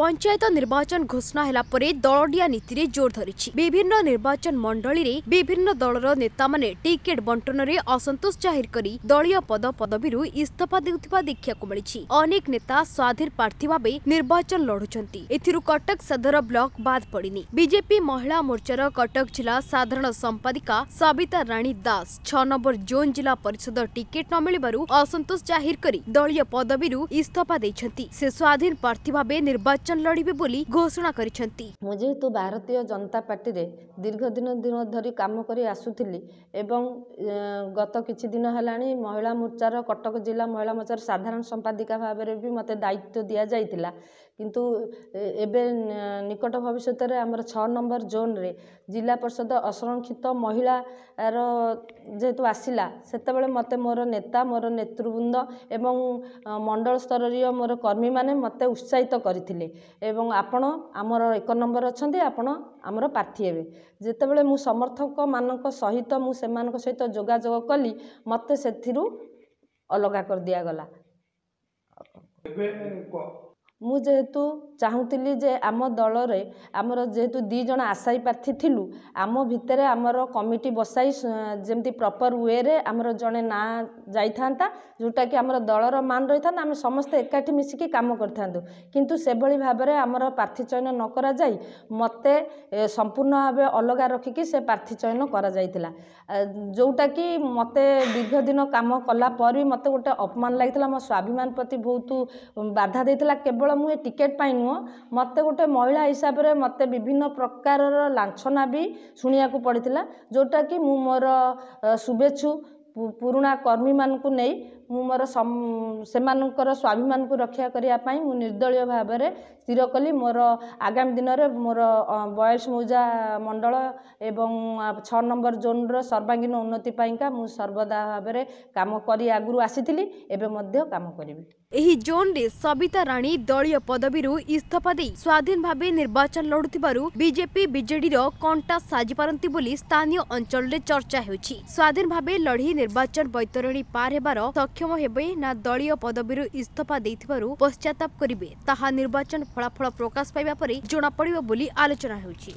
পঞ্চায়েত নির্বাচন ঘোষণা হেলা পরে দলডিয়া নীতিরে জোর ধরিছি বিভিন্ন নির্বাচন মণ্ডলীরে বিভিন্ন দলর নেতামানে টিকেট বণ্টনরে অসন্তোষ জাহির করে দলীয় পদ পদবীর ইস্তফা দেউথিবা দেখিବାକୁ মিଳିଛି অনেক নেতা স্বাধীন প্রার্থী ভাবে নির্বাচন লড়ুଛନ୍ତି এথিরু কটক সদর ব্লক বাদ পড়িনি বিজেপি মহিলা মোর্চার কটক জেলা সাধারণ সম্পাদিকা সবিতা রাণী দাস ছ নম্বর জোন জেলা পরিষদ টিকেট ন মিলবার অসন্তোষ জাহির করে দলীয় পদবীর ইস্তফা দিয়েছেন সে স্বাধীন প্রার্থী ভাবে নির্বাচন নির্বাচন লড়বে বলে ঘোষণা করেছেন মু যেহেতু ভারতীয় জনতা পার্টিরে দীর্ঘদিন দিন ধরি কাম করে আসুলি এবং গত কিছু দিন হল মহিলা মোর্চার কটক জেলা মহিলা মোর্চার সাধারণ সম্পাদিকা ভাবে বি মতো দায়িত্ব দিয়া যাই কিন্তু এবে নিকট ভবিষ্যতরে আমার ছ নম্বর জোন্রে জেলা পরিষদ অসংরক্ষিত মহিলার যেহেতু আসিলা সেতবে মতো মোর নেতা মোর নেতৃবৃন্দ এবং মণ্ডল স্তরীয় মোর কর্মী মানে মতো উৎসাহিত করে ଏବଂ ଆପଣ ଆମର ଏକ ନମ୍ବର ଅଛନ୍ତି ଆପଣ ଆମର ପ୍ରାର୍ଥୀ ହେବେ ଯେତେବେଳେ ମୁଁ ସମର୍ଥକମାନଙ୍କ ସହିତ ମୁଁ ସେମାନଙ୍କ ସହିତ ଯୋଗାଯୋଗ କଲି ମୋତେ ସେଥିରୁ ଅଲଗା କରିଦିଆଗଲା ମୁଁ ଯେହେତୁ ଚାହୁଁଥିଲି ଯେ ଆମ ଦଳରେ ଆମର ଯେହେତୁ ଦୁଇ ଜଣ ଆଶାୟୀ ପ୍ରାର୍ଥୀ ଥିଲୁ ଆମ ଭିତରେ ଆମର କମିଟି ବସାଇ ଯେମିତି ପ୍ରପର ୱେରେ ଆମର ଜଣେ ନାଁ ଯାଇଥାନ୍ତା ଯେଉଁଟାକି ଆମର ଦଳର ମାନ ରହିଥାନ୍ତା ଆମେ ସମସ୍ତେ ଏକାଠି ମିଶିକି କାମ କରିଥାନ୍ତୁ କିନ୍ତୁ ସେଭଳି ଭାବରେ ଆମର ପ୍ରାର୍ଥୀ ଚୟନ ନ କରାଯାଇ ମୋତେ ସମ୍ପୂର୍ଣ୍ଣ ଭାବେ ଅଲଗା ରଖିକି ସେ ପ୍ରାର୍ଥୀ ଚୟନ କରାଯାଇଥିଲା ଯେଉଁଟାକି ମୋତେ ଦୀର୍ଘ ଦିନ କାମ କଲା ପରେ ମୋତେ ଗୋଟେ ଅପମାନ ଲାଗିଥିଲା ମୋ ସ୍ୱାଭିମାନ ପ୍ରତି ବହୁତ ବାଧା ଦେଇଥିଲା କେବଳ କିମ୍ବା ମୁଁ ଏ ଟିକେଟ୍ ପାଇଁ ନୁହଁ ମୋତେ ଗୋଟେ ମହିଳା ହିସାବରେ ମୋତେ ବିଭିନ୍ନ ପ୍ରକାରର ଲାଞ୍ଛନା ବି ଶୁଣିବାକୁ ପଡ଼ିଥିଲା ଯେଉଁଟାକି ମୁଁ ମୋର ଶୁଭେଚ୍ଛୁ ପୁରୁଣା କର୍ମୀମାନଙ୍କୁ ନେଇ ମୁଁ ମୋର ସେମାନଙ୍କର ସ୍ୱାଭିମାନକୁ ରକ୍ଷା କରିବା ପାଇଁ ମୁଁ ନିର୍ଦ୍ଦଳୀୟ ଭାବରେ ସ୍ଥିର କଲି ମୋର ଆଗାମୀ ଦିନରେ ମୋର ବୟସ ମୌଜା ମଣ୍ଡଳ ଏବଂ ଛଅ ନମ୍ବର ଜୋନ୍ର ସର୍ବାଙ୍ଗୀନ ଉନ୍ନତି ପାଇଁକା ମୁଁ ସର୍ବଦା ଭାବରେ କାମ କରି ଆଗରୁ ଆସିଥିଲି ଏବେ ମଧ୍ୟ କାମ କରିବି ଏହି ଜୋନ୍ରେ ସବିତା ରାଣୀ ଦଳୀୟ ପଦବୀରୁ ଇସ୍ତଫା ଦେଇ ସ୍ୱାଧୀନ ଭାବେ ନିର୍ବାଚନ ଲଢୁଥିବାରୁ ବିଜେପି ବିଜେଡିର କଣ୍ଟା ସାଜିପାରନ୍ତି ବୋଲି ସ୍ଥାନୀୟ ଅଞ୍ଚଳରେ ଚର୍ଚ୍ଚା ହେଉଛି ସ୍ୱାଧୀନ ଭାବେ ଲଢି ନିର୍ବାଚନ ବୈତରଣୀ ପାର ହେବାର সক্ষম হেবে না দলীয় পদবী ইস্তফা দিয়ে পশ্চাতাপ করবে তাহা নির্বাচন ফলাফল প্রকাশ পাইবা পরে জনাপড়ব বলে আলোচনা হচ্ছে